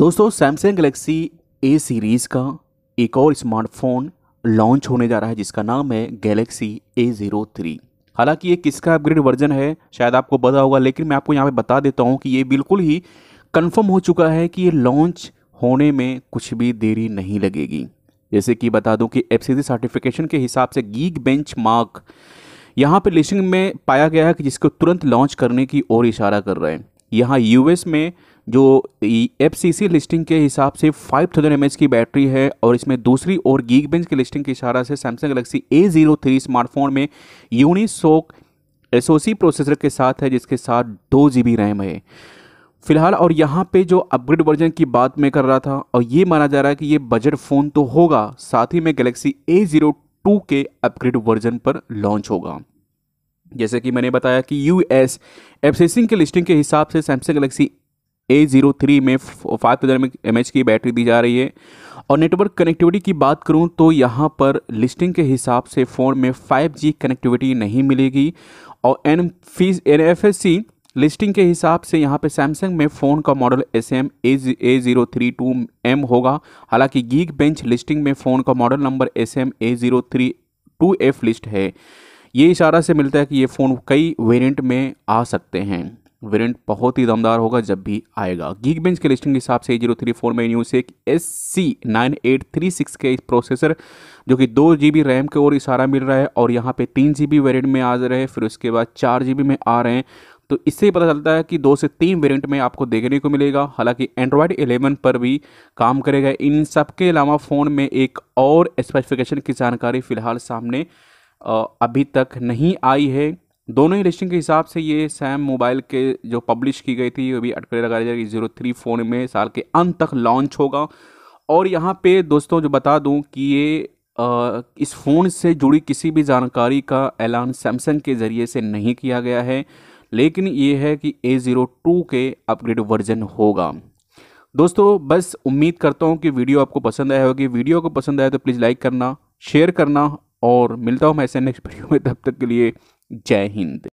दोस्तों Samsung Galaxy ए series का एक और स्मार्टफोन लॉन्च होने जा रहा है जिसका नाम है गैलेक्सी ए ज़ीरो थ्री हालाँकि ये किसका अपग्रेड वर्जन है शायद आपको पता होगा लेकिन मैं आपको यहाँ पे बता देता हूँ कि ये बिल्कुल ही कंफर्म हो चुका है कि ये लॉन्च होने में कुछ भी देरी नहीं लगेगी जैसे कि बता दूँ कि एफ सर्टिफिकेशन के हिसाब से गीक बेंच मार्क यहाँ पर लिस्टिंग में पाया गया है कि जिसको तुरंत लॉन्च करने की ओर इशारा कर रहे हैं यहाँ यूएस में जो एफ लिस्टिंग के हिसाब से 5000 थाउजेंड की बैटरी है और इसमें दूसरी और गीक बेंच की लिस्टिंग के इशारा से Samsung Galaxy A zero three smartphone में यूनिसोक एस प्रोसेसर के साथ है जिसके साथ दो जी रैम है फिलहाल और यहाँ पे जो अपग्रेड वर्जन की बात मैं कर रहा था और ये माना जा रहा है कि ये बजट फ़ोन तो होगा साथ ही में गलेक्सी ए ज़ीरो टू के अपग्रेड वर्जन पर लॉन्च होगा जैसे कि मैंने बताया कि यू एस एफसेसिंग के लिस्टिंग के हिसाब से Samsung Galaxy A zero three में फाइव थाउजेंड एम की बैटरी दी जा रही है और नेटवर्क कनेक्टिविटी की बात करूं तो यहां पर लिस्टिंग के हिसाब से फ़ोन में 5G कनेक्टिविटी नहीं मिलेगी और एन फीस N F S C listing के हिसाब से यहाँ पे सैमसंग में फ़ोन का model S M A zero three two M होगा हालांकि गीक बेंच लिस्टिंग में फ़ोन का model number S M A zero three two F list है ये इशारा से मिलता है कि ये फ़ोन कई वेरिएंट में आ सकते हैं वेरिएंट बहुत ही दमदार होगा जब भी आएगा गीक बेंच के लिस्टिंग के हिसाब से जीरो थ्री फोर में न्यूज एक S C nine eight three six के प्रोसेसर जो कि दो जी बी रैम के और इशारा मिल रहा है और यहाँ पे तीन जी बी वेरियंट में आ रहे हैं फिर उसके बाद चार जी बी में आ रहे हैं तो इससे ही पता चलता है कि दो से तीन वेरिएंट में आपको देखने को मिलेगा हालांकि एंड्रॉयड 11 पर भी काम करेगा इन सब के अलावा फ़ोन में एक और स्पेसिफिकेशन की जानकारी फ़िलहाल सामने अभी तक नहीं आई है दोनों ही लिस्टिंग के हिसाब से ये सैम मोबाइल के जो पब्लिश की गई थी वो भी अटकड़े लगाए जाएगी जीरो थ्री फ़ोन में साल के अंत तक लॉन्च होगा और यहाँ पे दोस्तों जो बता दूँ कि ये आ, इस फ़ोन से जुड़ी किसी भी जानकारी का ऐलान सैमसंग के ज़रिए से नहीं किया गया है लेकिन ये है कि ए ज़ीरो टू के अपग्रेड वर्जन होगा दोस्तों बस उम्मीद करता हूँ कि वीडियो आपको पसंद आया होगी वीडियो को पसंद आया तो प्लीज़ लाइक करना शेयर करना और मिलता हूँ मैं ऐसे नेक्स्ट वीडियो में तब तक के लिए जय हिंद